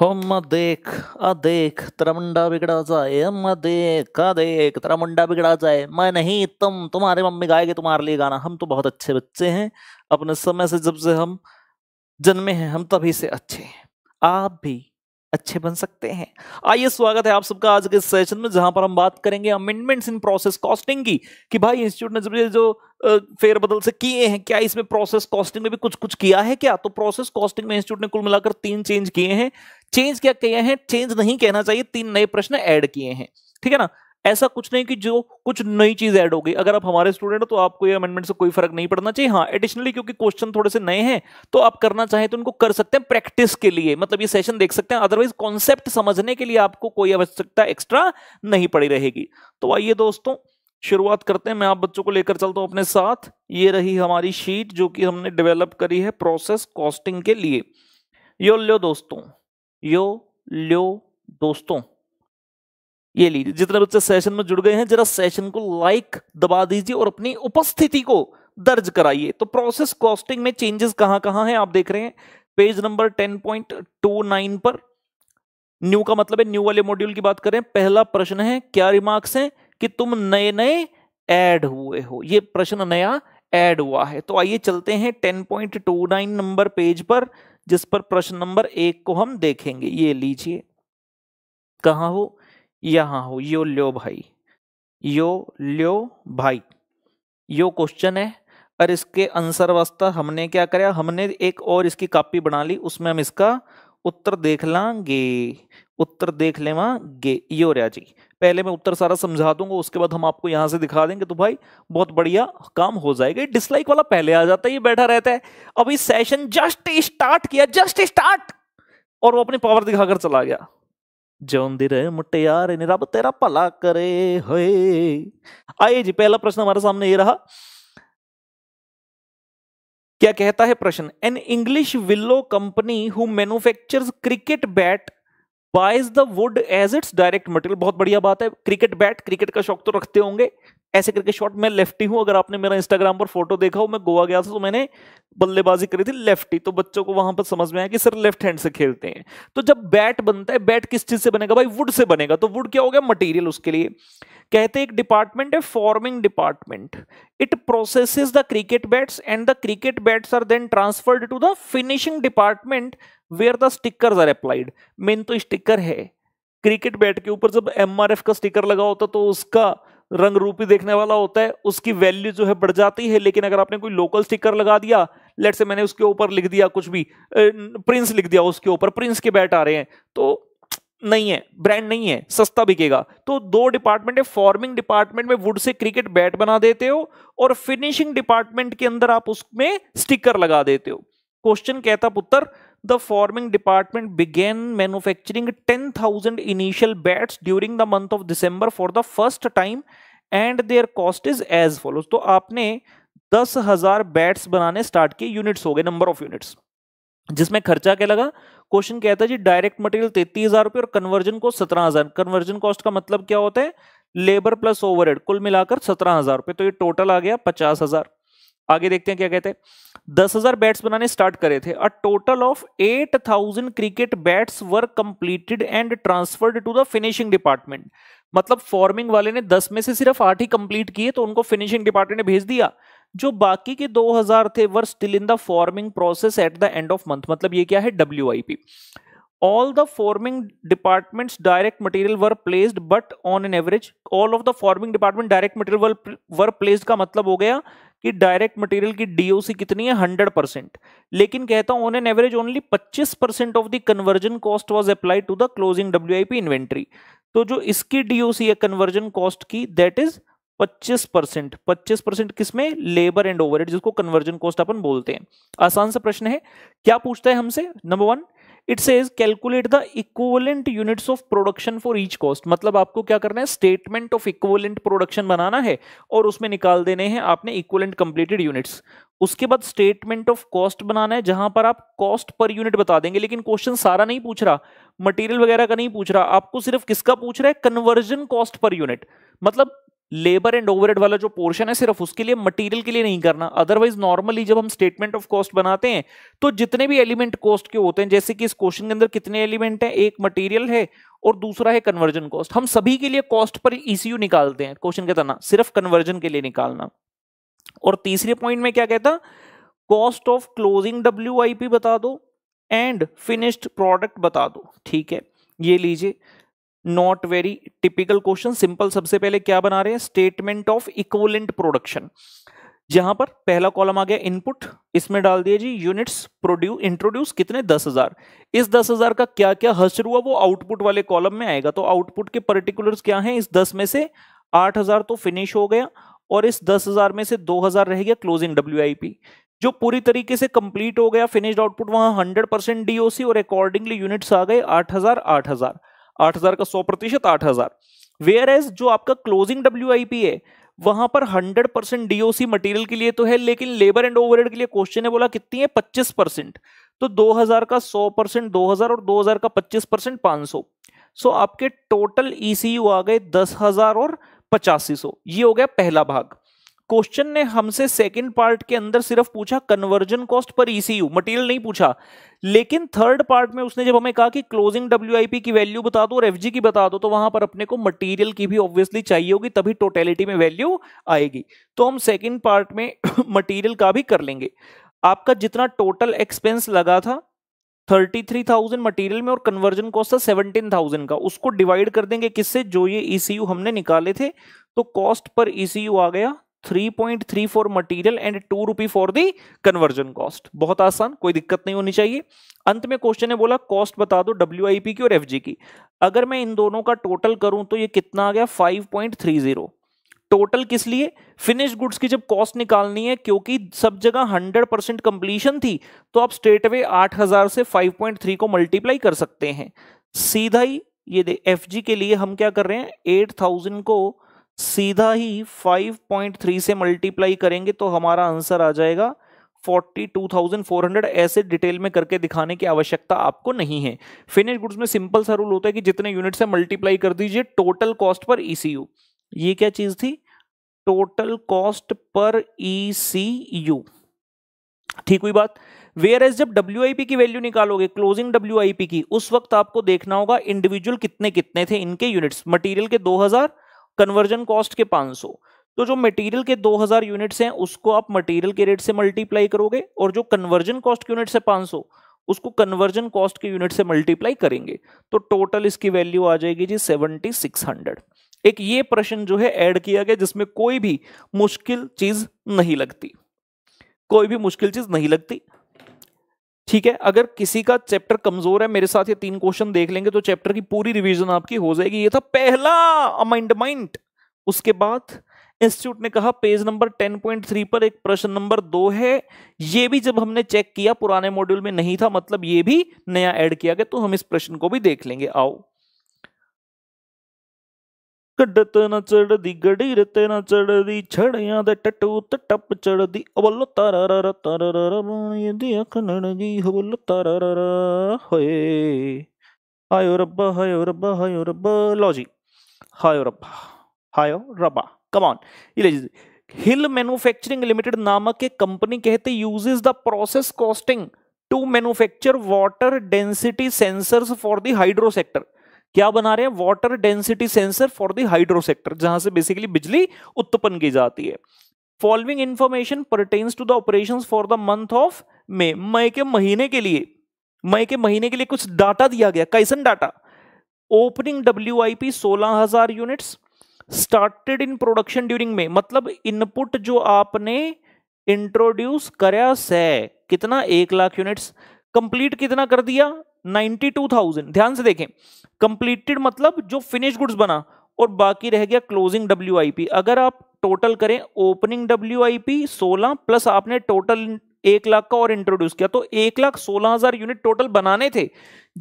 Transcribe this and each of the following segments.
हम देख आ देख बिगड़ा जाए हम देख आ देख तेरा बिगड़ा जाए मैं नहीं तुम तुम्हारे मम्मी गाएगी तुम्हारे लिए गाना हम तो बहुत अच्छे बच्चे हैं अपने समय से जब से हम जन्मे हैं हम तभी से अच्छे हैं आप भी अच्छे बन सकते हैं आइए स्वागत है आप सबका आज के सेशन में जहां पर हम बात करेंगे अमेंडमेंट्स इन प्रोसेस कॉस्टिंग की कि भाई इंस्टीट्यूट ने जब ये जो फेरबदल से किए हैं क्या इसमें प्रोसेस कॉस्टिंग में भी कुछ कुछ किया है क्या तो प्रोसेस कॉस्टिंग में इंस्टीट्यूट ने कुल मिलाकर तीन चेंज किए हैं चेंज क्या किए हैं चेंज नहीं कहना चाहिए तीन नए प्रश्न ऐड किए हैं ठीक है ना ऐसा कुछ नहीं कि जो कुछ नई चीज ऐड हो गई अगर आप हमारे स्टूडेंट हो तो आपको ये अमेंडमेंट से कोई फर्क नहीं पड़ना चाहिए हाँ एडिशनली क्योंकि क्वेश्चन थोड़े से नए हैं तो आप करना चाहें तो उनको कर सकते हैं प्रैक्टिस के लिए मतलब ये सेशन देख सकते हैं अदरवाइज कॉन्सेप्ट समझने के लिए आपको कोई आवश्यकता एक्स्ट्रा नहीं पड़ी रहेगी तो आइए दोस्तों शुरुआत करते हैं मैं आप बच्चों को लेकर चलता हूं अपने साथ ये रही हमारी शीट जो कि हमने डेवलप करी है प्रोसेस कॉस्टिंग के लिए यो लो दोस्तों यो लो दोस्तों ये लीजिए जितने बच्चे सेशन में जुड़ गए हैं जरा सेशन को लाइक दबा दीजिए और अपनी उपस्थिति को दर्ज कराइए तो प्रोसेस कॉस्टिंग में चेंजेस कहां कहां है आप देख रहे हैं पेज नंबर 10.29 पर न्यू का मतलब है न्यू वाले मॉड्यूल की बात करें पहला प्रश्न है क्या रिमार्क्स हैं कि तुम नए नए ऐड हुए हो ये प्रश्न नया ऐड हुआ है तो आइए चलते हैं 10.29 नंबर पेज पर जिस पर प्रश्न नंबर एक को हम देखेंगे ये लीजिए कहा हो यहाँ हो यो ल्यो भाई यो ल्यो भाई यो क्वेश्चन है और इसके आंसर वास्ता हमने क्या करा हमने एक और इसकी कॉपी बना ली उसमें हम इसका उत्तर देख लांगे उत्तर देख लेवा गे यो रहा जी पहले मैं उत्तर सारा समझा दूंगा उसके बाद हम आपको यहां से दिखा देंगे तो भाई बहुत बढ़िया काम हो जाएगा डिसलाइक वाला पहले आ जाता है ये बैठा रहता है अभी सेशन जस्ट स्टार्ट किया जस्ट स्टार्ट और वो अपनी पावर दिखाकर चला गया जोंदिर ਰਹੇ ਮੁਟਿਆਰ ਨੇ ਰੱਬ ਤੇਰਾ ਭਲਾ ਕਰੇ जी पहला प्रश्न हमारे सामने ये रहा क्या कहता है प्रश्न an English willow company who manufactures cricket bat buys the wood as its direct material बहुत बढ़िया बात है क्रिकेट बैट क्रिकेट का शौक तो रखते होंगे ऐसे करके शॉट मैं लेफ्टी हूं अगर आपने मेरा इंस्टाग्राम पर फोटो देखा हो मैं गोवा गया था तो मैंने बल्लेबाजी करी थी लेफ्टी तो बच्चों को वहां पर समझ में आया कि सर लेफ्ट हैंड से खेलते हैं तो जब बैट बनता है बैट किस चीज से बनेगा भाई वुड से बनेगा तो वुड क्या हो गया मटीरियल उसके लिए कहते एक डिपार्टमेंट है forming department it process the cricket bats and the cricket bats are then transferred to the finishing department where the stickers are applied main तो स्टिकर है क्रिकेट बैट के ऊपर जब एमआरएफ का स्टिकर लगा होता तो उसका रंग रूपी देखने वाला होता है उसकी वैल्यू जो है बढ़ जाती है लेकिन अगर आपने कोई लोकल स्टिकर लगा दिया लेट से मैंने उसके ऊपर लिख दिया कुछ भी प्रिंस लिख दिया उसके ऊपर प्रिंस के बैट आ रहे हैं तो नहीं है ब्रांड नहीं है सस्ता बिकेगा तो दो डिपार्टमेंट है फॉर्मिंग डिपार्टमेंट में वुड से क्रिकेट बैट बना देते हो और फिनिशिंग डिपार्टमेंट के अंदर आप उसमें स्टिकर लगा देते हो क्वेश्चन कहता पुत्र the farming department began manufacturing 10,000 initial bats during the month of December for the first time and their cost is as follows. तो आपने 10,000 बैट्स बनाने स्टार्ट किए यूनिट्स हो गए नंबर ऑफ यूनिट्स जिसमें खर्चा क्या लगा क्वेश्चन कहता है जी डायरेक्ट मटेरियल तैतीस हजार रुपये और कन्वर्जन को सत्रह हजार कन्वर्जन कॉस्ट का मतलब क्या होता है लेबर प्लस ओवरहेड कुल मिलाकर सत्रह हजार रुपये तो ये टोटल आ गया पचास हजार आगे देखते हैं क्या कहते हैं 10,000 बैट्स बनाने स्टार्ट करे थे a total of 8,000 cricket bats were completed and transferred to the finishing department मतलब फॉर्मिंग वाले ने 10 में से सिर्फ आठ ही कंप्लीट किए तो उनको फिनिशिंग डिपार्टमेंट ने भेज दिया जो बाकी के 2000 थे were still in the forming process at the end of month मतलब ये क्या है W all the forming departments direct material were placed but on an average all of the forming department direct material were, were placed का मतलब हो गया कि direct material की डीओसी कितनी है 100 परसेंट लेकिन कहता हूं ऑन एन एवरेज ओनली पच्चीस percent of the conversion cost was applied to the closing W I P inventory तो जो इसकी डीओसी है कन्वर्जन कॉस्ट की दैट इज पच्चीस परसेंट पच्चीस परसेंट किसमें लेबर एंड ओवरहेड जिसको कन्वर्जन कॉस्ट अपन बोलते हैं आसान सा प्रश्न है क्या पूछता है हमसे number one it says calculate the equivalent units of production for each cost मतलब आपको क्या करना है स्टेटमेंट ऑफ इक्वलेंट प्रोडक्शन बनाना है और उसमें निकाल देने हैं आपने इक्वलेंट कंप्लीटेड यूनिट्स उसके बाद स्टेटमेंट ऑफ कॉस्ट बनाना है जहां पर आप कॉस्ट पर यूनिट बता देंगे लेकिन क्वेश्चन सारा नहीं पूछ रहा मटेरियल वगैरह का नहीं पूछ रहा आपको सिर्फ किसका पूछ रहा है कन्वर्जन कॉस्ट पर यूनिट मतलब लेबर एंड ओवरहेड वाला जो पोर्शन है सिर्फ उसके लिए मटेरियल के लिए नहीं करना अदरवाइज नॉर्मली जब हम स्टेटमेंट ऑफ कॉस्ट बनाते हैं तो जितने भी एलिमेंट कॉस्ट के होते हैं जैसे कि इस क्वेश्चन के अंदर कितने एलिमेंट हैं एक मटेरियल है और दूसरा है कन्वर्जन कॉस्ट हम सभी के लिए कॉस्ट पर ईसीयू निकालते हैं क्वेश्चन कहता ना सिर्फ कन्वर्जन के लिए निकालना और तीसरे पॉइंट में क्या कहता कॉस्ट ऑफ क्लोजिंग डब्ल्यू बता दो एंड फिनिश्ड प्रोडक्ट बता दो ठीक है ये लीजिए not very typical question simple सबसे पहले क्या बना रहे हैं स्टेटमेंट ऑफ इक्वलेंट प्रोडक्शन जहां पर पहला कॉलम आ गया इनपुट इसमें डाल दिया जी यूनिट्स प्रोड्यू इंट्रोड्यूस कितने दस हजार इस दस हजार का क्या क्या हसर हुआ वो आउटपुट वाले कॉलम में आएगा तो आउटपुट के पर्टिकुलर्स क्या हैं इस दस में से आठ हजार तो फिनिश हो गया और इस दस हजार में से दो हजार रह गया क्लोजिंग डब्ल्यू जो पूरी तरीके से कंप्लीट हो गया फिनिश्ड आउटपुट वहां हंड्रेड परसेंट डीओसी और अकॉर्डिंगली यूनिट्स आ गए आठ हजार आठ हजार आठ हजार का सौ प्रतिशत आठ हजार वेयर एज जो आपका क्लोजिंग डब्ल्यू है वहां पर हंड्रेड परसेंट डीओसी मटेरियल के लिए तो है लेकिन लेबर एंड ओवर के लिए क्वेश्चन है बोला कितनी है पच्चीस परसेंट तो 2000 का 100 परसेंट दो और 2000 का 25 परसेंट पांच सौ so, आपके टोटल ईसीयू e आ गए 10000 और पचासी सौ ये हो गया पहला भाग क्वेश्चन ने हमसे सेकंड पार्ट के अंदर सिर्फ पूछा conversion cost per ECU e material नहीं पूछा लेकिन थर्ड पार्ट में उसने जब हमें कहा कि क्लोजिंग डब्ल्यू की वैल्यू बता दो और एफ की बता दो तो वहां पर अपने को मटेरियल की भी ऑब्वियसली चाहिए होगी तभी टोटेलिटी में वैल्यू आएगी तो हम सेकेंड पार्ट में मटीरियल का भी कर लेंगे आपका जितना टोटल एक्सपेंस लगा था थर्टी थ्री थाउजेंड मटीरियल में और कन्वर्जन कॉस्ट था सेवनटीन थाउजेंड का उसको डिवाइड कर देंगे किससे जो ये ईसीयू e हमने निकाले थे तो कॉस्ट पर ईसीयू e आ गया 3.34 material and two rupee for the conversion cost बहुत आसान कोई दिक्कत नहीं होनी चाहिए अंत में क्वेश्चन ने बोला कॉस्ट बता दो डब्ल्यू की और एफ की अगर मैं इन दोनों का टोटल करूं तो ये कितना आ गया 5.30 टोटल किस लिए फिनिश गुड्स की जब कॉस्ट निकालनी है क्योंकि सब जगह 100 परसेंट कंप्लीशन थी तो आप स्ट्रेट अवे 8000 से 5.3 को मल्टीप्लाई कर सकते हैं सीधा ही ये एफ के लिए हम क्या कर रहे हैं 8000 को सीधा ही 5.3 से मल्टीप्लाई करेंगे तो हमारा आंसर आ जाएगा 42,400 ऐसे डिटेल में करके दिखाने की आवश्यकता आपको नहीं है फिनिश गुड्स में सिंपल सा रूल होता है कि जितने यूनिट से मल्टीप्लाई कर दीजिए total cost per ECU e ये क्या चीज थी टोटल कॉस्ट पर ई e ठीक हुई बात वेयर एज जब डब्ल्यू की वैल्यू निकालोगे क्लोजिंग डब्ल्यू की उस वक्त आपको देखना होगा इंडिविजुअल कितने कितने थे इनके यूनिट्स मटेरियल के कन्वर्जन कॉस्ट के 500 तो जो मटेरियल के 2000 यूनिट्स हैं उसको आप मटेरियल के रेट से मल्टीप्लाई करोगे और जो कन्वर्जन कॉस्ट के यूनिट से 500 उसको कन्वर्जन कॉस्ट के यूनिट से मल्टीप्लाई करेंगे तो टोटल इसकी वैल्यू आ जाएगी जी सेवेंटी एक ये प्रश्न जो है ऐड किया गया जिसमें कोई भी मुश्किल चीज नहीं लगती कोई भी मुश्किल चीज नहीं लगती ठीक है अगर किसी का चैप्टर कमजोर है मेरे साथ ये तीन क्वेश्चन देख लेंगे तो चैप्टर की पूरी रिवीजन आपकी हो जाएगी ये था पहला अमाइंडमाइंड उसके बाद इंस्टीट्यूट ने कहा पेज नंबर 10.3 पर एक प्रश्न नंबर दो है ये भी जब हमने चेक किया पुराने मॉड्यूल में नहीं था मतलब ये भी नया ऐड किया गया तो हम इस प्रश्न को भी देख लेंगे आओ ਕੱਢਤ ਨਾ ਚੜਦੀ ਗੜੀ ਰਤੇ ਨਾ ਚੜਦੀ ਛੜਿਆਂ ਦੇ ਟਟੂ ਤੇ ਟੱਪ ਚੜਦੀ ਅਵਲ ਤਾਰਾਰਾ ਤਾਰਾਰਾ ਬਣੀ ਦੀ ਅਖਣਣ ਗਈ ਹਵਲ ਤਾਰਾਰਾ ਹੋਏ ਹਾਇਓ ਰੱਬਾ ਹਾਇਓ ਰੱਬਾ ਹਾਇਓ ਰੱਬਾ ਲਓ ਜੀ ਹਾਇਓ ਰੱਬਾ हायो रबा कमॉन हिल मैन्युफैक्चरिंग लिमिटेड नामक एक कंपनी कहते uses the process costing to manufacture water density sensors for the hydro sector क्या बना रहे हैं water density sensor for the hydro sector जहां से बेसिकली बिजली उत्पन्न की जाती है following information pertains to the operation for the month of May मई के महीने के लिए मई के महीने के लिए कुछ डाटा दिया गया कैसन data opening W I P सोलह हजार units started in production during May मतलब इनपुट जो आपने इंट्रोड्यूस कराया कितना एक लाख यूनिट्स कंप्लीट कितना कर दिया 92,000 ध्यान से देखें कंप्लीटेड मतलब जो फिनिश गुड्स बना और बाकी रह गया क्लोजिंग डब्ल्यू अगर आप टोटल करें ओपनिंग डब्ल्यू आई पी सोलह प्लस आपने टोटल एक लाख का और इंट्रोड्यूस किया तो एक लाख सोलह हजार यूनिट टोटल बनाने थे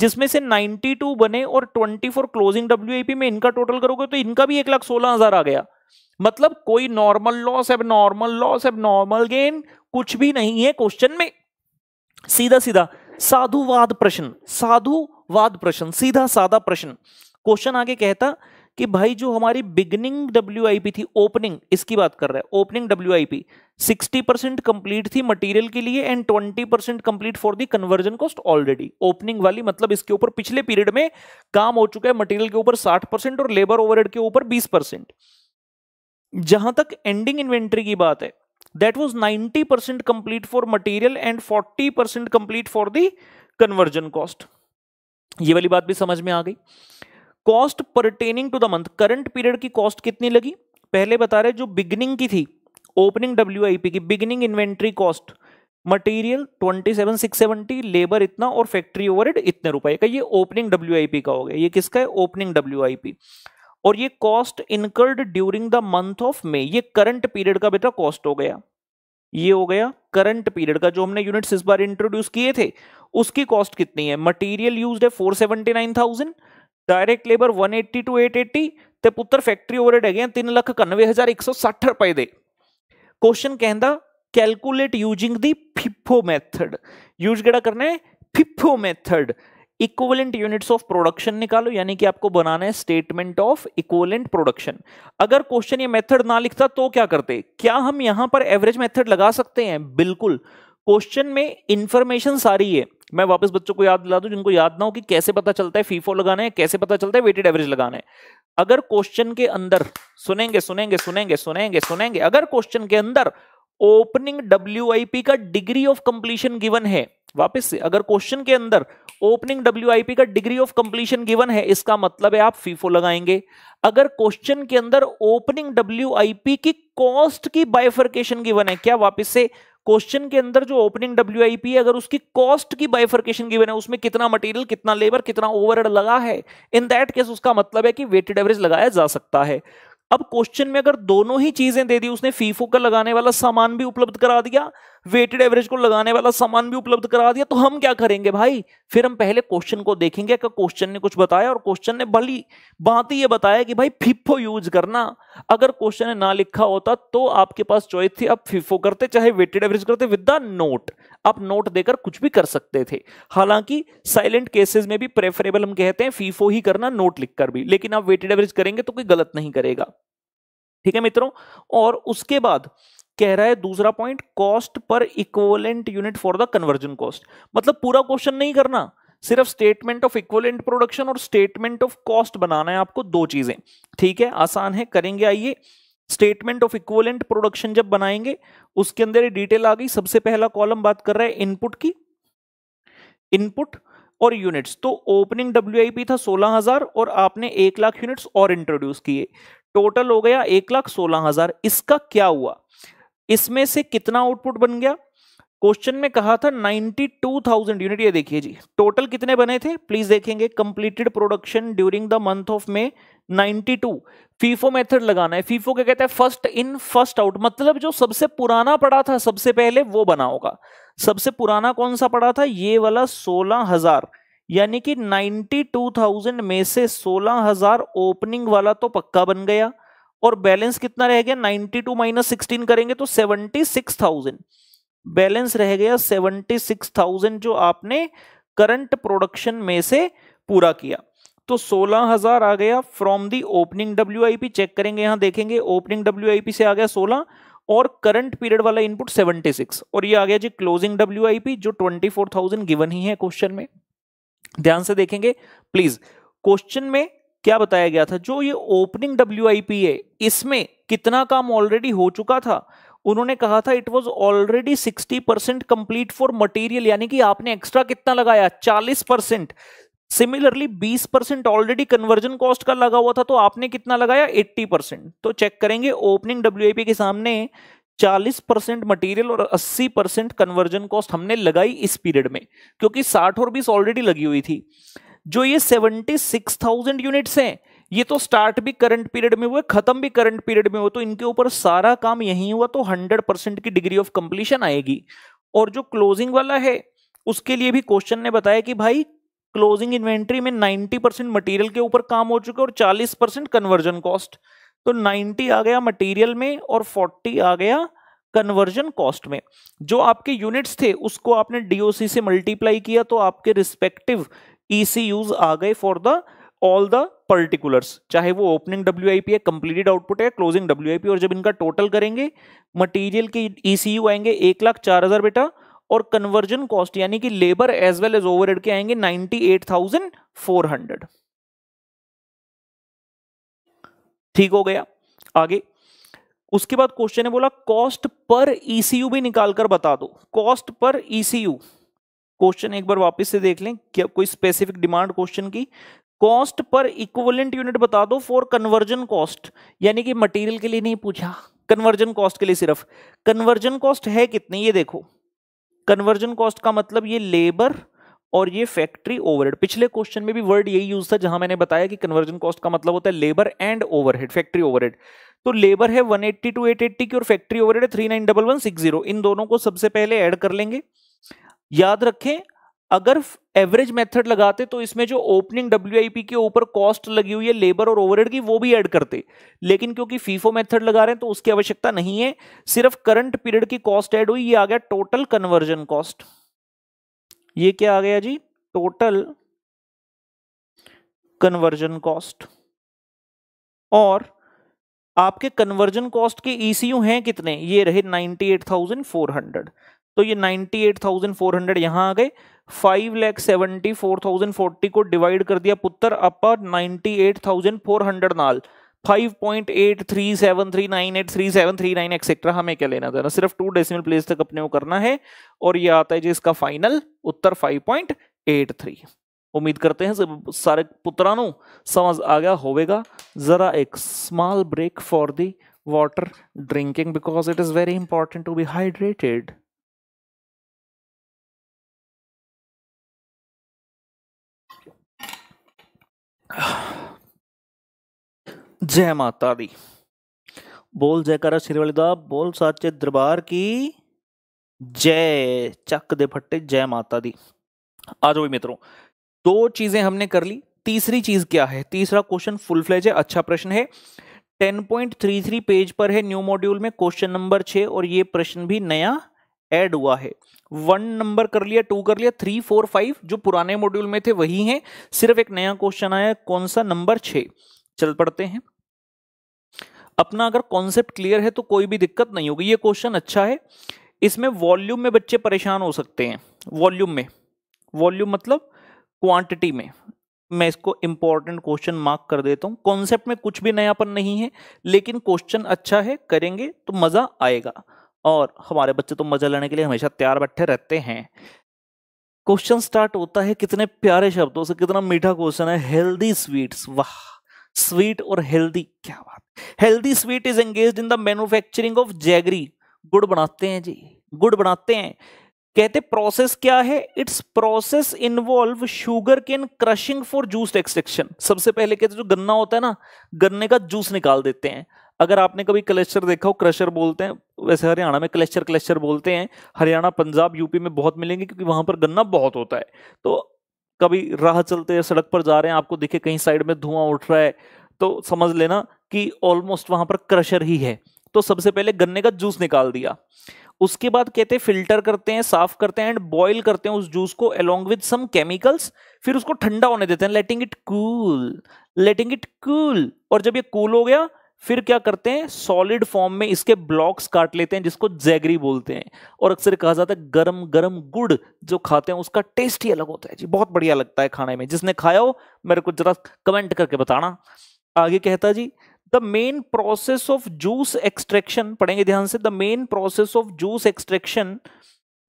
जिसमें से 92 बने और 24 क्लोजिंग डब्ल्यू में इनका टोटल करोगे तो इनका भी एक लाख सोलह हजार आ गया मतलब कोई normal loss abnormal loss abnormal gain कुछ भी नहीं है क्वेश्चन में सीधा सीधा साधुवाद प्रश्न साधुवाद प्रश्न सीधा साधा प्रश्न क्वेश्चन आगे कहता कि भाई जो हमारी बिगनिंग डब्ल्यू थी ओपनिंग इसकी बात कर रहा है opening W I P sixty percent complete थी मटेरियल के लिए and twenty percent complete for the conversion cost already opening वाली मतलब इसके ऊपर पिछले पीरियड में काम हो चुका है मटेरियल के ऊपर साठ परसेंट और लेबर ओवरहेड के ऊपर बीस परसेंट जहां तक एंडिंग इन्वेंट्री की बात है that was 90% complete for material and 40% complete for the conversion cost ये वाली बात भी समझ में आ गई cost pertaining to the month current period की कॉस्ट कितनी लगी पहले बता रहे जो बिगनिंग की थी ओपनिंग डब्ल्यू की beginning inventory cost material twenty seven six seventy labour इतना और फैक्ट्री ओवर इतने रुपए का ये ओपनिंग डब्ल्यू का हो गया ये किसका है ओपनिंग डब्ल्यू और ये cost incurred during the month of May ये करंट पीरियड का बेटा कॉस्ट हो गया ये हो गया करंट पीरियड का जो हमने यूनिट्स इस बार इंट्रोड्यूस किए थे उसकी कॉस्ट कितनी है मटेरियल यूज्ड है 479000 डायरेक्ट लेबर 180 टू एट पुत्र 880 ਤੇ ਪੁੱਤਰ ਫੈਕਟਰੀ ਓਵਰਡ ਹੈਗੇ ਆ 391160 ਰੁਪਏ ਦੇ ਕੁਐਸਚਨ ਕਹਿੰਦਾ calculate using the FIFO method method use ਕਰਨਾ है FIFO method equivalent units of production निकालो यानी कि आपको बनाना है स्टेटमेंट ऑफ इक्वलेंट प्रोडक्शन अगर क्वेश्चन ये मेथड ना लिखता तो क्या करते क्या हम यहां पर एवरेज मेथड लगा सकते हैं बिल्कुल क्वेश्चन में इंफॉर्मेशन सारी है मैं वापस बच्चों को याद दिला दूं जिनको याद ना हो कि कैसे पता चलता है फीफो लगाना है कैसे पता चलता है वेटेड एवरेज लगाना है अगर क्वेश्चन के अंदर सुनेंगे सुनेंगे सुनेंगे सुनेंगे सुनेंगे अगर क्वेश्चन के अंदर ओपनिंग डब्ल्यू का डिग्री ऑफ कंप्लीशन गिवन है वापस से अगर क्वेश्चन के अंदर ओपनिंग डब्ल्यू का डिग्री ऑफ कंप्लीशन गिवन है इसका मतलब है आप फीफो लगाएंगे अगर क्वेश्चन के अंदर ओपनिंग डब्ल्यू की कॉस्ट की बाइफर्केशन गिवन है क्या वापस से क्वेश्चन के अंदर जो ओपनिंग डब्ल्यू आई पी अगर उसकी कॉस्ट की बाइफर्केशन गिवन है उसमें कितना मटेरियल कितना लेबर कितना ओवरहेड लगा है इन दैट केस उसका मतलब है कि वेटेड एवरेज लगाया जा सकता है अब क्वेश्चन में अगर दोनों ही चीजें दे दी उसने फीफो का लगाने वाला सामान भी उपलब्ध करा दिया वेटेड एवरेज को लगाने वाला सामान भी उपलब्ध करा दिया तो हम क्या करेंगे भाई फिर हम पहले क्वेश्चन को देखेंगे कि क्वेश्चन ने कुछ बताया और क्वेश्चन ने भली बात ही ये बताया कि भाई फिफो यूज करना अगर क्वेश्चन ने ना लिखा होता तो आपके पास चॉइस थी आप फिफो करते चाहे वेटेड एवरेज करते विद द नोट आप नोट देकर कुछ भी कर सकते थे हालांकि साइलेंट केसेस में भी प्रेफरेबल हम कहते हैं फीफो ही करना नोट लिखकर भी लेकिन आप वेटेड एवरेज करेंगे तो कोई गलत नहीं करेगा ठीक है मित्रों और उसके बाद कह रहा है दूसरा point cost per equivalent unit for the conversion cost मतलब पूरा क्वेश्चन नहीं करना सिर्फ स्टेटमेंट ऑफ इक्वलेंट प्रोडक्शन और स्टेटमेंट ऑफ कॉस्ट बनाना है आपको दो चीजें ठीक है आसान है करेंगे आइए स्टेटमेंट ऑफ इक्वलेंट प्रोडक्शन जब बनाएंगे उसके अंदर डिटेल आ गई सबसे पहला कॉलम बात कर रहा है इनपुट की इनपुट और यूनिट्स तो ओपनिंग डब्ल्यू था सोलह हजार और आपने एक लाख यूनिट्स और इंट्रोड्यूस किए टोटल हो गया एक लाख सोलह हजार इसका क्या हुआ इसमें से कितना आउटपुट बन गया क्वेश्चन में कहा था 92,000 यूनिट ये देखिए जी टोटल कितने बने थे प्लीज देखेंगे completed production during the month of May 92 FIFO method लगाना है फीफो क्या कहता है फर्स्ट इन फर्स्ट आउट मतलब जो सबसे पुराना पड़ा था सबसे पहले वो बना होगा सबसे पुराना कौन सा पड़ा था ये वाला सोलह हजार यानी कि 92,000 में से 16,000 ओपनिंग वाला तो पक्का बन गया और बैलेंस कितना रह गया 92 टू माइनस सिक्सटीन करेंगे तो 76,000 बैलेंस रह गया 76,000 जो आपने करंट प्रोडक्शन में से पूरा किया तो 16,000 आ गया from the opening W check करेंगे यहां देखेंगे ओपनिंग डब्ल्यू से आ गया 16 और करंट पीरियड वाला इनपुट 76 और ये आ गया जी क्लोजिंग डब्ल्यू जो 24,000 गिवन ही है क्वेश्चन में ध्यान से देखेंगे प्लीज क्वेश्चन में क्या बताया गया था जो ये ओपनिंग डब्ल्यू है इसमें कितना काम ऑलरेडी हो चुका था उन्होंने कहा था it was already 60 percent complete for material यानी कि आपने एक्स्ट्रा कितना लगाया 40 percent similarly 20 percent already conversion cost का लगा हुआ था तो आपने कितना लगाया 80 परसेंट तो चेक करेंगे ओपनिंग डब्ल्यू के सामने 40 परसेंट मटीरियल और 80 परसेंट कन्वर्जन कॉस्ट हमने लगाई इस पीरियड में क्योंकि 60 और 20 ऑलरेडी लगी हुई थी जो ये 76,000 यूनिट्स हैं ये तो स्टार्ट भी करंट पीरियड में हुए खत्म भी करंट पीरियड में हुए तो इनके ऊपर सारा काम यही हुआ तो 100 परसेंट की डिग्री ऑफ कंप्लीशन आएगी और जो क्लोजिंग वाला है उसके लिए भी क्वेश्चन ने बताया कि भाई क्लोजिंग इन्वेंट्री में 90 परसेंट मटीरियल के ऊपर काम हो चुका और 40 परसेंट कन्वर्जन कॉस्ट तो 90 आ गया मटीरियल में और 40 आ गया कन्वर्जन कॉस्ट में जो आपके यूनिट्स थे उसको आपने डीओसी से मल्टीप्लाई किया तो आपके रिस्पेक्टिव यूज e आ गए for the all the particulars चाहे वो ओपनिंग डब्ल्यू आई पी है कंप्लीटेड आउटपुट है क्लोजिंग डब्ल्यू आई पी और जब इनका टोटल करेंगे मटीरियल के यू आएंगे एक लाख चार हजार बेटा और कन्वर्जन कॉस्ट यानी कि labour as well as over के आएंगे ninety eight thousand four hundred ठीक हो गया आगे उसके बाद क्वेश्चन ने बोला कॉस्ट पर ईसीयू भी निकालकर बता दो कॉस्ट पर ईसीयू क्वेश्चन एक बार वापस से देख लें क्या कोई स्पेसिफिक डिमांड क्वेश्चन की कॉस्ट पर इक्वलेंट यूनिट बता दो फॉर कन्वर्जन कॉस्ट यानी कि मटेरियल के लिए नहीं पूछा कन्वर्जन कॉस्ट के लिए सिर्फ कन्वर्जन कॉस्ट है कितनी ये देखो कन्वर्जन कॉस्ट का मतलब ये लेबर और ये फैक्ट्री ओवरहेड पिछले क्वेश्चन में भी वर्ड यही यूज था जहां मैंने बताया कि कन्वर्जन कॉस्ट का मतलब होता है labour and overhead factory overhead तो लेबर है 180 एट्टी टू एट की और फैक्ट्री ओवरहेड है थ्री इन दोनों को सबसे पहले ऐड कर लेंगे याद रखें अगर एवरेज मेथड लगाते तो इसमें जो ओपनिंग डब्ल्यू के ऊपर कॉस्ट लगी हुई है लेबर और ओवरहेड की वो भी ऐड करते लेकिन क्योंकि फीफो मेथड लगा रहे हैं तो उसकी आवश्यकता नहीं है सिर्फ करंट पीरियड की कॉस्ट ऐड हुई ये आ गया टोटल कन्वर्जन कॉस्ट ये क्या आ गया जी टोटल कन्वर्जन कॉस्ट और आपके कन्वर्जन कॉस्ट के ईसीयू e हैं कितने ये रहे 98,400 तो ये ninety eight thousand four hundred यहाँ आ गए five lakh seventy four thousand forty को डिवाइड कर दिया पुत्र अपर ninety eight thousand four hundred नाल five point eight three seven three nine eight three seven three nine etcetera हमें क्या लेना देना सिर्फ टू डेसिमल प्लेस तक अपने को करना है और ये आता है जी इसका फाइनल उत्तर फाइव पॉइंट एट थ्री उम्मीद करते हैं सारे पुत्रानों समझ आ गया होगा जरा एक small break for the water drinking because it is very important to be hydrated जय माता दी बोल जयकारा श्री वाले दा बोल साचे दरबार की जय चक दे फट्टे जय माता दी आ जाओ मित्रों दो चीजें हमने कर ली तीसरी चीज क्या है तीसरा क्वेश्चन फुल फ्लेज है अच्छा प्रश्न है 10.33 पेज पर है न्यू मॉड्यूल में क्वेश्चन नंबर छह और ये प्रश्न भी नया ऐड हुआ है वन नंबर कर लिया टू कर लिया थ्री फोर फाइव जो पुराने मॉड्यूल में थे वही हैं सिर्फ एक नया क्वेश्चन आया कौन सा नंबर छ चल पड़ते हैं अपना अगर कॉन्सेप्ट क्लियर है तो कोई भी दिक्कत नहीं होगी ये क्वेश्चन अच्छा है इसमें वॉल्यूम में बच्चे परेशान हो सकते हैं वॉल्यूम में वॉल्यूम मतलब क्वांटिटी में मैं इसको इंपॉर्टेंट क्वेश्चन मार्क कर देता हूँ कॉन्सेप्ट में कुछ भी नयापन नहीं है लेकिन क्वेश्चन अच्छा है करेंगे तो मज़ा आएगा और हमारे बच्चे तो मजा लेने के लिए हमेशा तैयार बैठे रहते हैं क्वेश्चन स्टार्ट होता है कितने प्यारे शब्दों से कितना मीठा क्वेश्चन है हेल्दी स्वीट्स वाह स्वीट और हेल्दी क्या बात healthy sweet is engage in the manufacturing of jaggery गुड़ बनाते हैं जी गुड़ बनाते हैं कहते प्रोसेस क्या है its process involve sugar cane crushing for juice extraction सबसे पहले कहते जो गन्ना होता है ना गन्ने का जूस निकाल देते हैं अगर आपने कभी क्लस्टर देखा हो क्रशर बोलते हैं वैसे हरियाणा में क्लस्टर क्लस्टर बोलते हैं हरियाणा पंजाब यूपी में बहुत मिलेंगे क्योंकि वहां पर गन्ना बहुत होता है तो कभी राह चलते हैं सड़क पर जा रहे हैं आपको दिखे कहीं साइड में धुआं उठ रहा है तो समझ लेना कि ऑलमोस्ट वहां पर क्रशर ही है तो सबसे पहले गन्ने का जूस निकाल दिया उसके बाद कहते हैं फिल्टर करते हैं साफ करते हैं एंड बॉईल करते हैं उस जूस को अलोंग विद सम केमिकल्स फिर उसको ठंडा होने देते हैं letting it cool letting it cool और जब ये कूल cool हो गया फिर क्या करते हैं सॉलिड फॉर्म में इसके ब्लॉक्स काट लेते हैं जिसको जैगरी बोलते हैं और अक्सर कहा जाता है गरम गरम गुड़ जो खाते हैं उसका टेस्ट ही अलग होता है जी बहुत बढ़िया लगता है खाने में जिसने खाया हो मेरे को जरा कमेंट करके बताना आगे कहता जी the main process of juice extraction पढ़ेंगे ध्यान से the main process of juice extraction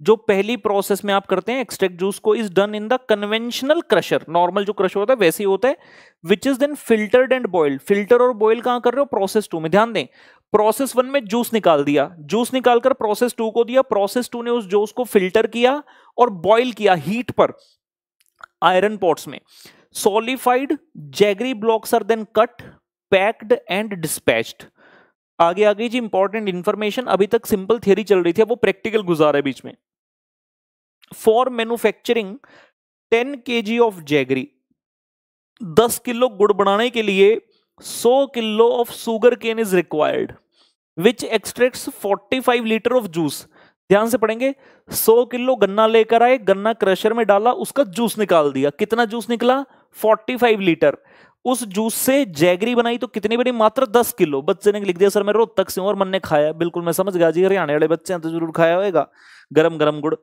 जो पहली प्रोसेस में आप करते हैं एक्सट्रैक्ट जूस को is done in the conventional crusher normal जो क्रशर होता है वैसे ही होता है which is then filtered and boiled filter और बॉइल कहां कर रहे हो प्रोसेस टू में ध्यान दें प्रोसेस वन में जूस निकाल दिया जूस निकालकर प्रोसेस टू को दिया प्रोसेस टू ने उस जूस को फिल्टर किया और बॉइल किया हीट पर आयरन पॉट्स में solidified jaggery blocks are then cut packed and dispatched आगे आगे जी इंपॉर्टेंट इन्फॉर्मेशन अभी तक सिंपल थियरी चल रही थी वो प्रैक्टिकल गुजार है बीच में for manufacturing 10 KG of jaggery 10 kilo गुड़ बनाने के लिए 100 kilo of sugar cane is required which extracts 45 litre of juice ध्यान से पढ़ेंगे 100 किलो गन्ना लेकर आए गन्ना क्रशर में डाला उसका जूस निकाल दिया कितना जूस निकला 45 लीटर उस जूस से जैगरी बनाई तो कितनी बनी मात्र 10 किलो बच्चे ने लिख दिया सर मैं रोहतक से और मन ने खाया बिल्कुल मैं समझ गया जी हरियाणा वाले बच्चे हैं तो जरूर खाया होगा गरम गरम गुड़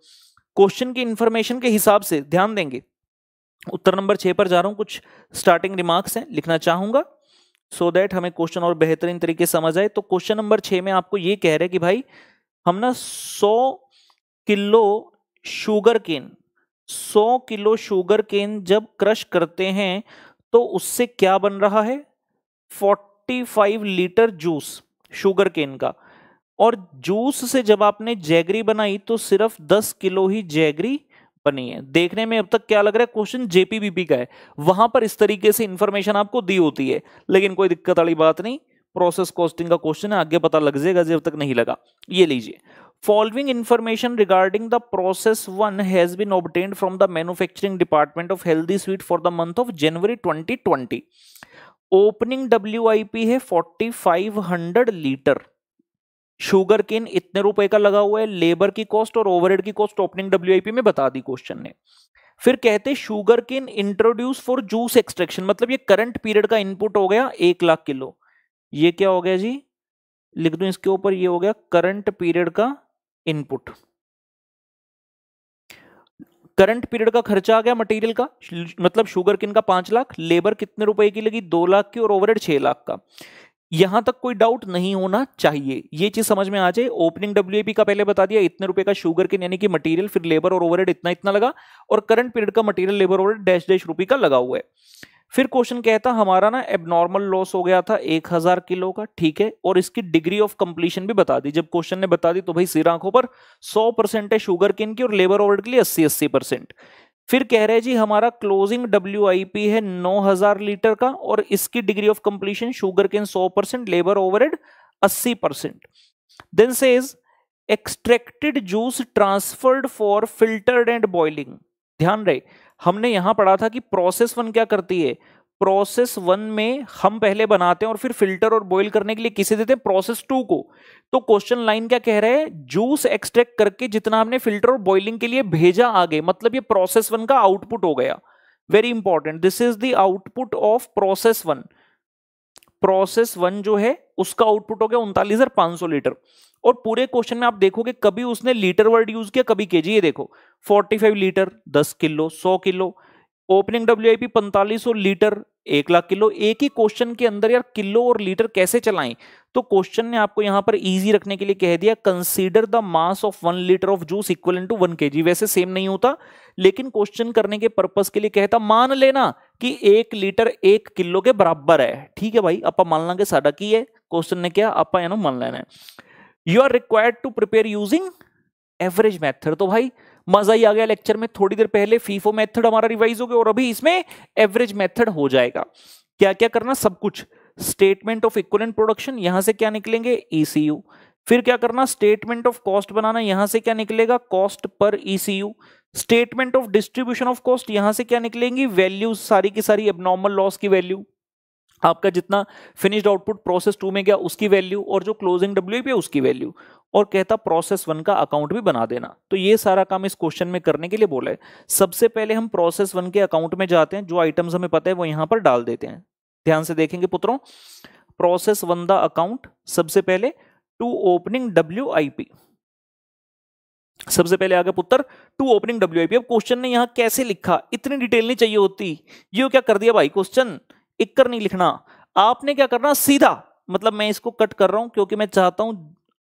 क्वेश्चन की इंफॉर्मेशन के हिसाब से ध्यान देंगे उत्तर नंबर छह पर जा रहा हूं कुछ स्टार्टिंग रिमार्क्स हैं लिखना चाहूंगा सो so दैट हमें क्वेश्चन और बेहतरीन तरीके समझ आए तो क्वेश्चन नंबर छह में आपको ये कह रहे कि भाई हम ना सौ किलो शुगर केन सौ किलो शुगर केन जब क्रश करते हैं तो उससे क्या बन रहा है forty five litre juice sugar cane का और जूस से जब आपने जैगरी बनाई तो सिर्फ 10 किलो ही जैगरी बनी है देखने में अब तक क्या लग रहा है क्वेश्चन जेपीबीपी का है वहां पर इस तरीके से इंफॉर्मेशन आपको दी होती है लेकिन कोई दिक्कत वाली बात नहीं प्रोसेस कॉस्टिंग का क्वेश्चन है आगे पता लग जाएगा जब तक नहीं लगा ये लीजिए following information regarding the process one has been obtained from the manufacturing department of healthy sweet for the month of January 2020 opening wip है 4500 लीटर शुगर केन इतने रुपए का लगा हुआ है लेबर की कॉस्ट और ओवरहेड की कॉस्ट ओपनिंग डब्ल्यूआईपी में बता दी क्वेश्चन ने फिर कहते sugar cane introduce for juice extraction मतलब ये करंट पीरियड का इनपुट हो गया एक लाख किलो ये क्या हो गया जी लिख दू इसके ऊपर ये हो गया करंट पीरियड का इनपुट करंट पीरियड का खर्चा आ गया मटेरियल का मतलब शुगर किन का पांच लाख लेबर कितने रुपए की लगी दो लाख की और ओवरहेड छह लाख का यहां तक कोई डाउट नहीं होना चाहिए ये चीज समझ में आ जाए ओपनिंग डब्ल्यू का पहले बता दिया इतने रुपए का शुगर किन यानी कि मटेरियल फिर लेबर और ओवरहेड इतना इतना लगा और करंट पीरियड का material labour overhead dash dash रुपये का लगा हुआ है फिर क्वेश्चन कहता हमारा ना एबनॉर्मल लॉस हो गया था एक हजार किलो का ठीक है और इसकी डिग्री ऑफ कंप्लीशन भी बता दी जब क्वेश्चन ने बता दी तो भाई सिर आंखों पर सौ परसेंट है शुगर किन की और लेबर ओवर के लिए अस्सी अस्सी परसेंट फिर कह रहे हैं जी हमारा क्लोजिंग डब्ल्यू है 9000 लीटर का और इसकी degree of completion sugar cane 100 percent labour over 80 percent then says extracted juice transferred for filtered and boiling ध्यान रहे हमने यहां पढ़ा था कि प्रोसेस वन क्या करती है प्रोसेस वन में हम पहले बनाते हैं और फिर फिल्टर और बॉईल करने के लिए किसे देते हैं प्रोसेस टू को तो क्वेश्चन लाइन क्या कह रहा है जूस एक्सट्रैक्ट करके जितना हमने फिल्टर और बॉइलिंग के लिए भेजा आगे मतलब ये प्रोसेस वन का आउटपुट हो गया very important this is the output of process one process one जो है उसका आउटपुट हो गया उनतालीस हजार पांच सौ लीटर और पूरे क्वेश्चन में आप देखोगे कभी उसने लीटर वर्ड यूज किया कभी के ये देखो फोर्टी फाइव लीटर दस किलो सौ kilo opening W I P पैंतालीस और लीटर एक लाख किलो एक ही क्वेश्चन के अंदर यार किलो और लीटर कैसे चलाएं तो क्वेश्चन ने आपको यहां पर इजी रखने के लिए कह दिया consider the mass of one litre of juice equal to one के वैसे सेम नहीं होता लेकिन क्वेश्चन करने के पर्पज के लिए कहता मान लेना कि एक लीटर एक किलो के बराबर है ठीक है भाई आप मान लेंगे साडा की है क्वेश्चन ने क्या आप मान लेना है you are required to prepare using average method तो भाई मजा ही आ गया लेक्चर में थोड़ी देर पहले फीफो मेथड हमारा रिवाइज हो गया और अभी इसमें एवरेज मेथड हो जाएगा क्या क्या करना सब कुछ स्टेटमेंट ऑफ इक्वलेंट प्रोडक्शन यहां से क्या निकलेंगे ईसीयू e फिर क्या करना स्टेटमेंट ऑफ कॉस्ट बनाना यहां से क्या निकलेगा cost per ECU e statement of distribution of cost यहां से क्या निकलेंगी वैल्यू सारी की सारी एबनॉर्मल लॉस की वैल्यू आपका जितना फिनिश्ड आउटपुट प्रोसेस टू में गया उसकी वैल्यू और जो क्लोजिंग डब्ल्यू है उसकी वैल्यू और कहता प्रोसेस वन का अकाउंट भी बना देना तो ये सारा काम इस क्वेश्चन में करने के लिए बोला है सबसे पहले हम प्रोसेस वन के अकाउंट में जाते हैं जो आइटम्स हमें पता है वो यहाँ पर डाल देते हैं ध्यान से देखेंगे पुत्रों प्रोसेस वन द अकाउंट सबसे पहले टू ओपनिंग डब्ल्यू सबसे पहले आगे पुत्र टू ओपनिंग डब्ल्यू अब क्वेश्चन ने यहां कैसे लिखा इतनी डिटेल नहीं चाहिए होती ये क्या कर दिया भाई क्वेश्चन इक्कर नहीं लिखना आपने क्या करना सीधा मतलब मैं इसको कट कर रहा हूं क्योंकि मैं चाहता हूं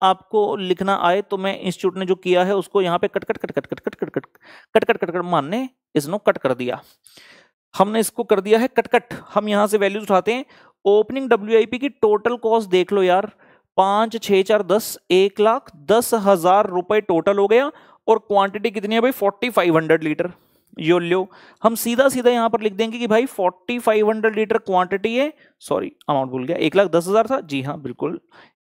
आपको लिखना आए तो मैं इंस्टीट्यूट ने जो किया है उसको यहाँ पे cut cut cut cut cut cut cut cut cut cut cut cut ने इसनो कट कर दिया हमने इसको कर दिया है कट कट हम यहाँ से वैल्यूज उठाते हैं ओपनिंग डब्ल्यू की टोटल कॉस्ट देख लो यार पाँच छः चार दस एक लाख दस हज़ार रुपये टोटल हो गया और क्वांटिटी कितनी है भाई फोर्टी फाइव हंड्रेड लीटर योल्यो हम सीधा सीधा यहाँ पर लिख देंगे कि भाई forty five hundred litre quantity है सॉरी अमाउंट भूल गया एक लाख दस हज़ार था जी हाँ बिल्कुल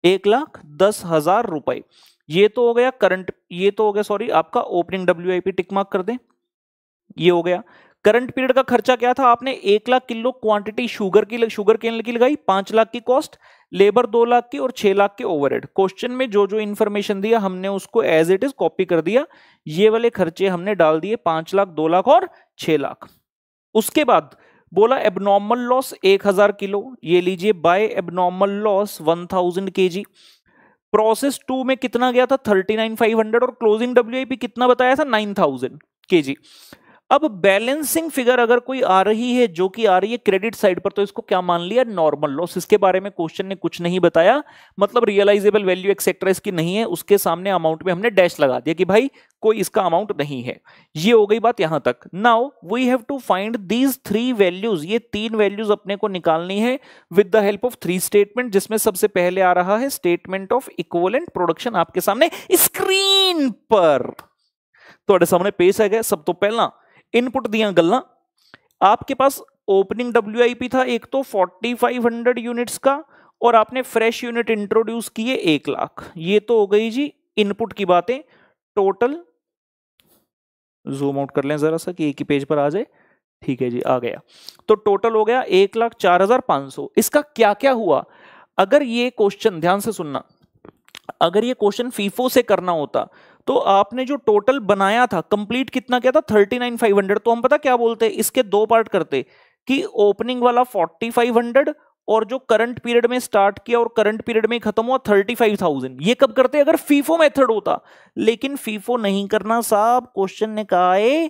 एक लाख दस हजार रुपए ये तो हो गया करंट ये तो हो गया सॉरी आपका opening W I P tick mark कर दें ये हो गया करंट पीरियड का खर्चा क्या था आपने एक लाख किलो क्वांटिटी शुगर की शुगर केन की लगाई पांच लाख की कॉस्ट लेबर दो लाख की और छह लाख के ओवरहेड क्वेश्चन में जो जो इन्फॉर्मेशन दिया हमने उसको एज इट इज कॉपी कर दिया ये वाले खर्चे हमने डाल दिए पांच लाख दो लाख और छह लाख उसके बाद बोला एबनॉर्मल लॉस 1000 किलो ये लीजिए बाय एबनॉर्मल लॉस 1000 जी प्रोसेस टू में कितना गया था 39500 और क्लोजिंग डब्ल्यू कितना बताया था 9000 जी अब बैलेंसिंग फिगर अगर कोई आ रही है जो कि आ रही है क्रेडिट साइड पर तो इसको क्या मान लिया नॉर्मल लॉस इसके बारे में क्वेश्चन ने कुछ नहीं बताया मतलब रियलाइजेबल वैल्यू एक्सेट्रा इसकी नहीं है उसके सामने अमाउंट में हमने डैश लगा दिया कि भाई कोई इसका अमाउंट नहीं है ये हो गई बात यहां तक now we have to find these three values ये तीन वैल्यूज अपने को निकालनी है with the help of three statement जिसमें सबसे पहले आ रहा है स्टेटमेंट ऑफ इक्वलेंट प्रोडक्शन आपके सामने स्क्रीन पर तो सामने पेश ਪੇਸ਼ गया सब तो पहला इनपुट दिया गल आपके पास ओपनिंग डब्ल्यू था एक तो 4500 यूनिट्स का और आपने फ्रेश यूनिट इंट्रोड्यूस किए एक लाख ये तो हो गई जी इनपुट की बातें टोटल जूम आउट कर लें जरा सा कि एक ही पेज पर आ जाए ठीक है जी आ गया तो टोटल हो गया एक लाख चार हजार पांच सौ इसका क्या क्या हुआ अगर ये क्वेश्चन ध्यान से सुनना अगर ये क्वेश्चन फीफो से करना होता तो आपने जो टोटल बनाया था कंप्लीट कितना किया था थर्टी नाइन फाइव हंड्रेड तो हम पता क्या बोलते हैं इसके दो पार्ट करते कि ओपनिंग वाला फोर्टी फाइव हंड्रेड और जो करंट पीरियड में स्टार्ट किया और करंट पीरियड में खत्म हुआ थर्टी फाइव थाउजेंड ये कब करते अगर फीफो मेथड होता लेकिन फीफो नहीं करना साहब क्वेश्चन ने कहा है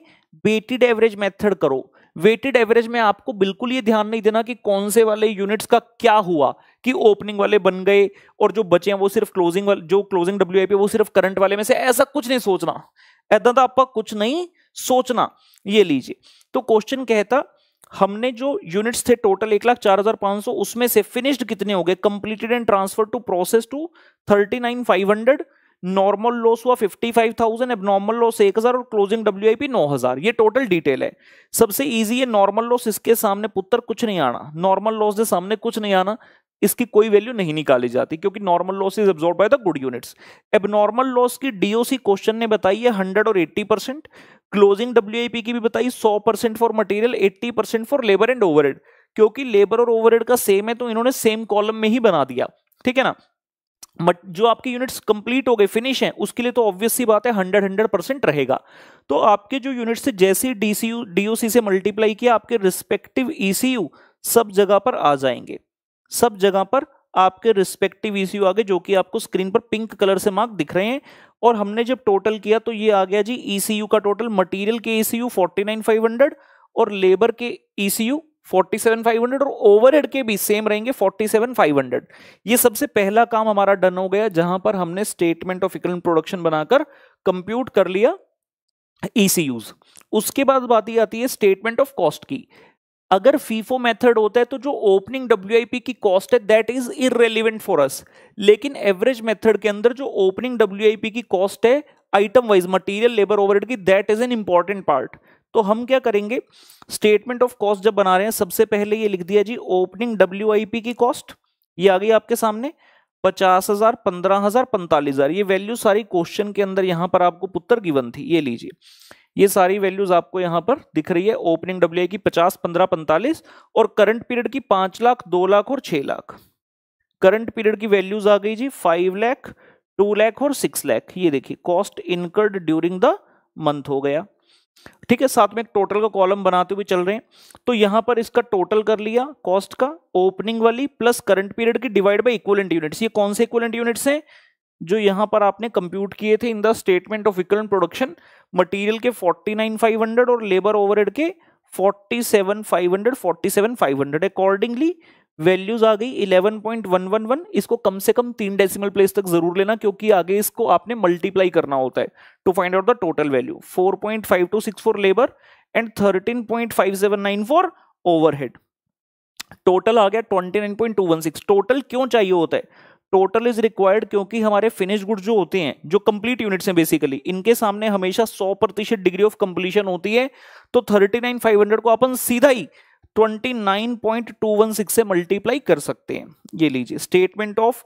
वेटेड एवरेज मेथड करो वेटेड एवरेज में आपको बिल्कुल ये ध्यान नहीं देना कि कौन से वाले यूनिट्स का क्या हुआ कि ओपनिंग वाले बन गए और जो बचे हैं वो सिर्फ क्लोजिंग वाले जो क्लोजिंग डब्ल्यू आई पी वो सिर्फ करंट वाले में से ऐसा कुछ नहीं सोचना ऐसा तो आपका कुछ नहीं सोचना ये लीजिए तो क्वेश्चन कहता हमने जो यूनिट्स थे टोटल एक लाख चार हजार पांच सौ उसमें से फिनिश्ड कितने हो गए completed and transfer to process two thirty nine five hundred normal loss हुआ फिफ्टी फाइव थाउजेंड अब नॉर्मल लॉस एक हजार और क्लोजिंग डब्ल्यू आई पी नौ हजार ये टोटल डिटेल है सबसे ईजी है नॉर्मल लॉस इसके सामने पुत्र कुछ नहीं आना नॉर्मल लॉस के सामने कुछ नहीं आना इसकी कोई वैल्यू नहीं निकाली जाती क्योंकि normal loss is absorb by the good units अब नॉर्मल लॉस की डीओसी क्वेश्चन ने बताई है हंड्रेड और एट्टी परसेंट क्लोजिंग डब्ल्यू की भी बताई सौ percent for material eighty percent for labour and over क्योंकि लेबर और ओवर का सेम है तो इन्होंने सेम कॉलम में ही बना दिया ठीक है ना बट जो आपके यूनिट्स कंप्लीट हो गए फिनिश हैं उसके लिए तो ऑब्वियस सी बात है हंड्रेड हंड्रेड परसेंट रहेगा तो आपके जो यूनिट्स जैसे डीसीयू डीओसी से मल्टीप्लाई किया आपके रिस्पेक्टिव ईसीयू e सब जगह पर आ जाएंगे सब जगह पर आपके रिस्पेक्टिव इश्यू आ गए जो कि आपको स्क्रीन पर पिंक कलर से मार्क दिख रहे हैं और हमने जब टोटल किया तो ये आ गया जी ईसीयू का टोटल मटेरियल के ईसीयू फोर्टी और लेबर के ईसीयू 47500 और ओवरहेड के भी सेम रहेंगे 47500 ये सबसे पहला काम हमारा डन हो गया जहां पर हमने स्टेटमेंट ऑफ इकोनॉमिक प्रोडक्शन बनाकर कंप्यूट कर लिया ईसीयूज उसके बाद बात ये आती है स्टेटमेंट ऑफ कॉस्ट की अगर फीफो मेथड होता है तो जो ओपनिंग डब्ल्यू की कॉस्ट है that is irrelevant for us लेकिन एवरेज मेथड के अंदर जो ओपनिंग डब्ल्यू की कॉस्ट है item wise material labour overhead की that is an important part तो हम क्या करेंगे स्टेटमेंट ऑफ कॉस्ट जब बना रहे हैं सबसे पहले ये लिख दिया जी ओपनिंग डब्ल्यू की कॉस्ट ये आ गई आपके सामने पचास हजार पंद्रह हजार पैंतालीस हजार ये वैल्यू सारी क्वेश्चन के अंदर यहां पर आपको पुत्र गिवन थी ये लीजिए ये सारी वैल्यूज आपको यहां पर दिख रही है ओपनिंग डब्ल्यू की पचास पंद्रह पैंतालीस और करंट पीरियड की पांच लाख दो लाख और छह लाख करंट पीरियड की वैल्यूज आ गई जी फाइव लैख टू लैख और सिक्स लैख ये देखिए cost incurred during the month हो गया ठीक है साथ में एक टोटल का कॉलम बनाते हुए चल रहे हैं तो यहां पर इसका टोटल कर लिया कॉस्ट का ओपनिंग वाली प्लस करंट पीरियड की डिवाइड बाई इक्वलेंट यूनिट्स ये कौन से इक्वलेंट यूनिट्स हैं जो यहाँ पर आपने कंप्यूट किए थे in the statement of equivalent production material के 49,500 और लेबर ओवरहेड के 47,500 47,500 अकॉर्डिंगली वैल्यूज आ गई 11.111 इसको कम से कम तीन डेसिमल प्लेस तक जरूर लेना क्योंकि आगे इसको आपने मल्टीप्लाई करना होता है to find out the total value 4.5264 labour and 13.5794 for overhead total आ गया 29.216 टोटल क्यों चाहिए होता है टोटल इज रिक्वायर्ड क्योंकि हमारे फिनिश गुड जो होते हैं जो कंप्लीट यूनिट्स हैं बेसिकली इनके सामने हमेशा 100 प्रतिशत डिग्री ऑफ कंप्लीशन होती है तो 39,500 को अपन सीधा ही 29.216 से मल्टीप्लाई कर सकते हैं ये लीजिए statement of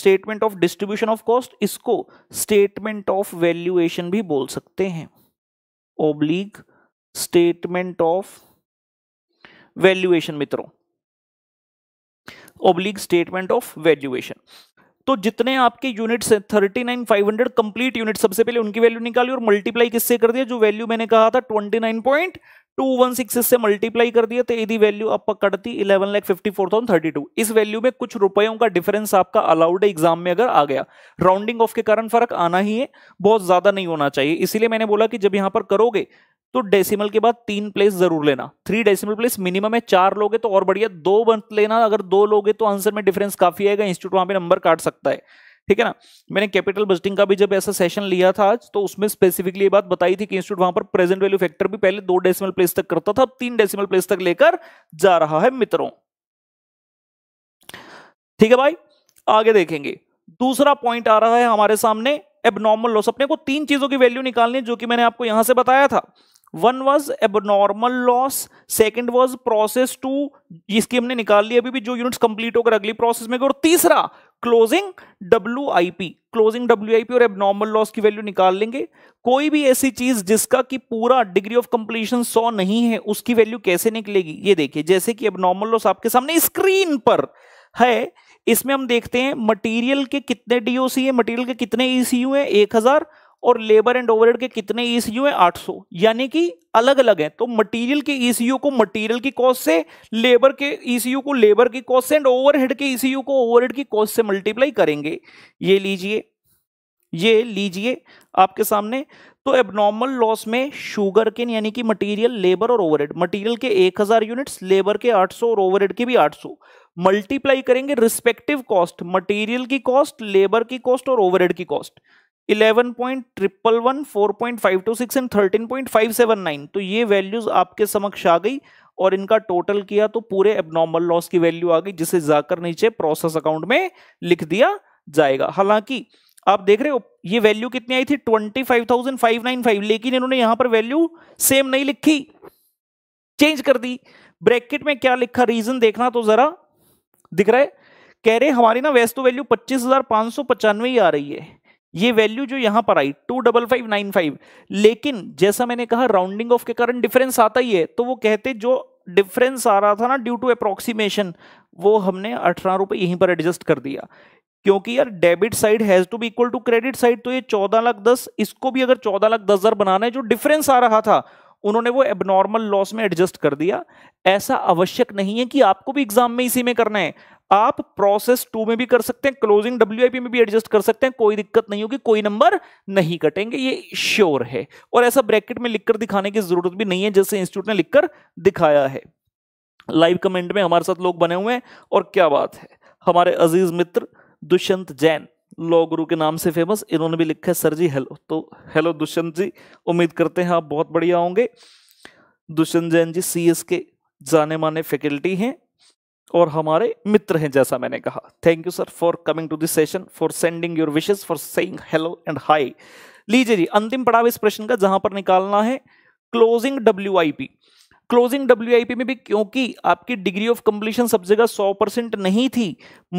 statement of distribution of cost इसको स्टेटमेंट ऑफ वैल्यूएशन भी बोल सकते हैं ओब्लीग स्टेटमेंट ऑफ वैल्यूएशन मित्रों ओब्लिक स्टेटमेंट ऑफ वैल्यूएशन तो जितने आपके यूनिट्स हैं thirty nine five hundred complete unit सबसे पहले उनकी वैल्यू निकाली और मल्टीप्लाई किससे कर दिया जो वैल्यू मैंने कहा था twenty nine point two one six इससे मल्टीप्लाई कर दिया तो यदि वैल्यू आप पकड़ती eleven lakh fifty four thousand thirty two इस वैल्यू में कुछ रुपयों का डिफरेंस आपका अलाउड है एग्जाम में अगर आ गया राउंडिंग ऑफ के कारण फर्क आना ही है बहुत ज्यादा नहीं होना चाहिए इसीलिए मैंने बोला कि जब यहां पर करोगे तो डेसिमल के बाद तीन प्लेस जरूर लेना थ्री डेसिमल प्लेस मिनिमम है चार लोगे तो और बढ़िया दो बंत लेना अगर दो लोगे तो आंसर में डिफरेंस काफी आएगा इंस्टीट्यूट वहां पे नंबर काट सकता है ठीक है ना मैंने कैपिटल बजटिंग का भी जब ऐसा सेशन लिया था तो उसमें स्पेसिफिकली ये बात बताई थी कि इंस्टीट्यूट वहां पर प्रेजेंट वैल्यू फैक्टर भी पहले दो डेसिमल प्लेस तक करता था अब तीन डेसिमल प्लेस तक लेकर जा रहा है मित्रों ठीक है भाई आगे देखेंगे दूसरा पॉइंट आ रहा है हमारे सामने एबनॉर्मल लॉस अपने को तीन चीजों की वैल्यू निकालनी जो कि मैंने आपको यहां से बताया था one was abnormal loss second was process two जिसकी हमने निकाल ली अभी भी जो यूनिट कंप्लीट होकर अगली प्रोसेस में और तीसरा closing W I P closing W I P और एबनॉर्मल लॉस की वैल्यू निकाल लेंगे कोई भी ऐसी चीज जिसका कि पूरा डिग्री ऑफ कंप्लीशन सौ नहीं है उसकी वैल्यू कैसे निकलेगी ये देखिए जैसे कि एबनॉर्मल लॉस आपके सामने स्क्रीन पर है इसमें हम देखते हैं मटीरियल के कितने सी है मटीरियल के कितने ईसीयू e है एक हजार और लेबर एंड ओवरहेड के कितने ईसीयू हैं 800 यानी कि अलग अलग हैं तो मटेरियल के ईसीयू को मटेरियल की कॉस्ट से लेबर के ईसीयू को लेबर की कॉस्ट से एंड ओवरहेड के ईसीयू को ओवरहेड की कॉस्ट से मल्टीप्लाई करेंगे ये लीजिए ये लीजिए आपके सामने तो एबनॉर्मल लॉस में शुगर के यानी कि मटेरियल लेबर और ओवरहेड मटेरियल के 1000 यूनिट्स लेबर के 800 और ओवरहेड के भी 800 मल्टीप्लाई करेंगे रिस्पेक्टिव कॉस्ट मटेरियल की कॉस्ट लेबर की कॉस्ट और ओवरहेड की cost eleven point triple one four point five two six and thirteen point five seven nine तो ये वैल्यूज आपके समक्ष आ गई और इनका टोटल किया तो पूरे एबनॉर्मल लॉस की वैल्यू आ गई जिसे जाकर नीचे प्रोसेस अकाउंट में लिख दिया जाएगा हालांकि आप देख रहे हो ये वैल्यू कितनी आई थी twenty five thousand five nine five लेकिन इन्होंने यहां पर वैल्यू सेम नहीं लिखी चेंज कर दी ब्रैकेट में क्या लिखा रीजन देखना तो जरा दिख रहा है कह रहे हमारी ना वैसे तो वैल्यू पच्चीस हजार पांच सौ पचानवे ही आ रही है ये वैल्यू जो यहां पर आई two double five nine five लेकिन जैसा मैंने कहा राउंडिंग ऑफ के कारण डिफरेंस आता ही है तो वो कहते जो डिफरेंस आ रहा था ना ड्यू टू अप्रोक्सीमेशन वो हमने अठारह रुपए यहीं पर एडजस्ट कर दिया क्योंकि यार debit side has to be equal to credit side तो ये चौदह लाख दस इसको भी अगर चौदह लाख दस हजार बनाना है जो डिफरेंस आ रहा था उन्होंने वो एबनॉर्मल लॉस में एडजस्ट कर दिया ऐसा आवश्यक नहीं है कि आपको भी एग्जाम में इसी में करना है आप प्रोसेस टू में भी कर सकते हैं क्लोजिंग डब्ल्यू में भी एडजस्ट कर सकते हैं कोई दिक्कत नहीं होगी कोई नंबर नहीं कटेंगे ये श्योर है और ऐसा ब्रैकेट में लिखकर दिखाने की जरूरत भी नहीं है जैसे इंस्टीट्यूट ने लिखकर दिखाया है लाइव कमेंट में हमारे साथ लोग बने हुए हैं और क्या बात है हमारे अजीज मित्र दुष्यंत जैन लॉ गुरु के नाम से फेमस इन्होंने भी लिखा है सर जी हेलो तो हेलो दुष्यंत जी उम्मीद करते हैं आप बहुत बढ़िया होंगे दुष्यंत जैन जी सी के जाने माने फैकल्टी हैं और हमारे मित्र हैं जैसा मैंने कहा thank you sir for coming to this session for sending your wishes for saying hello and hi लीजिए जी अंतिम पड़ाव इस प्रश्न का जहां पर निकालना है क्लोजिंग डब्ल्यू क्लोजिंग डब्ल्यू में भी क्योंकि आपकी डिग्री ऑफ कंप्लीशन सब जगह 100 परसेंट नहीं थी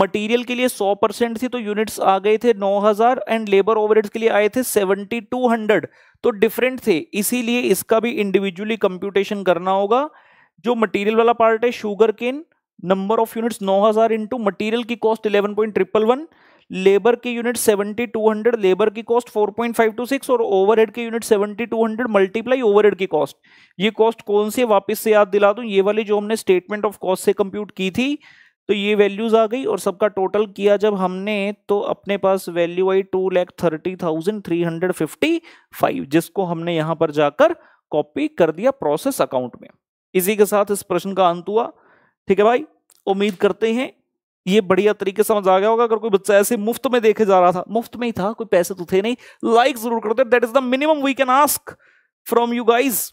मटेरियल के लिए 100 परसेंट थी तो यूनिट्स आ गए थे 9000 एंड लेबर ओवरहेड्स के लिए आए थे 7200 तो डिफरेंट थे इसीलिए इसका भी इंडिविजुअली कंप्यूटेशन करना होगा जो मटेरियल वाला पार्ट है sugar cane number of units 9000 हजार इंटू मटीरियल की cost eleven point triple one labour की यूनिट 7200 लेबर की कॉस्ट 4.526 और ओवरहेड की यूनिट 7200 मल्टीप्लाई ओवरहेड की कॉस्ट ये कॉस्ट कौन सी वापस से याद दिला दूं ये वाली जो हमने स्टेटमेंट ऑफ कॉस्ट से कंप्यूट की थी तो ये वैल्यूज आ गई और सबका टोटल किया जब हमने तो अपने पास वैल्यू आई two lakh thirty thousand three hundred fifty five जिसको हमने यहां पर जाकर कॉपी कर दिया प्रोसेस अकाउंट में इसी के साथ इस प्रश्न का अंत हुआ ठीक है भाई उम्मीद करते हैं ये बढ़िया तरीके समझ आ गया होगा अगर कोई बच्चा ऐसे मुफ्त में देखे जा रहा था मुफ्त में ही था कोई पैसे तो थे नहीं लाइक जरूर करते that is the minimum we can ask from you guys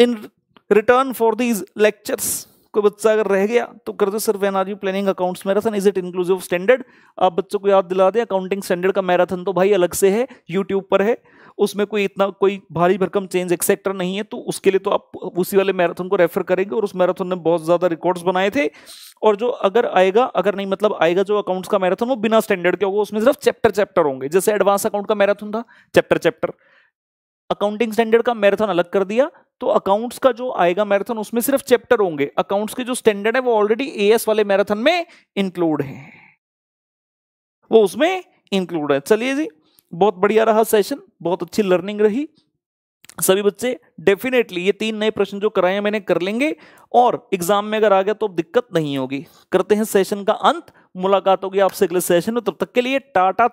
in return for these lectures कोई बच्चा अगर रह गया तो कर दो sir when are you planning accounts marathon is it inclusive standard आप बच्चों को याद दिला दें अकाउंटिंग स्टैंडर्ड का मैराथन तो भाई अलग से है यूट्यूब पर है उसमें कोई इतना कोई भारी भरकम चेंज एक्सेक्टर नहीं है तो उसके लिए तो आप उसी वाले मैराथन को रेफर करेंगे और उस मैराथन ने बहुत ज़्यादा रिकॉर्ड्स बनाए थे और जो अगर आएगा अगर नहीं मतलब आएगा जो अकाउंट्स का मैराथन वो बिना स्टैंडर्ड के होगा उसमें सिर्फ चैप्टर चैप्टर होंगे जैसे एडवांस अकाउंट का मैराथन था चैप्टर चैप्टर अकाउंटिंग स्टैंडर्ड का मैराथन अलग कर दिया तो अकाउंट्स का जो आएगा मैराथन उसमें सिर्फ चैप्टर होंगे अकाउंट्स के जो स्टैंडर्ड है वो ऑलरेडी एस वाले मैराथन में इंक्लूड है वो उसमें इंक्लूड है चलिए जी बहुत बढ़िया रहा सेशन बहुत अच्छी लर्निंग रही सभी बच्चे डेफिनेटली ये तीन नए प्रश्न जो कराए मैंने कर लेंगे और एग्जाम में अगर आ गया तो दिक्कत नहीं होगी करते हैं सेशन का अंत मुलाकात होगी आपसे अगले सेशन में तब तक के लिए टाटा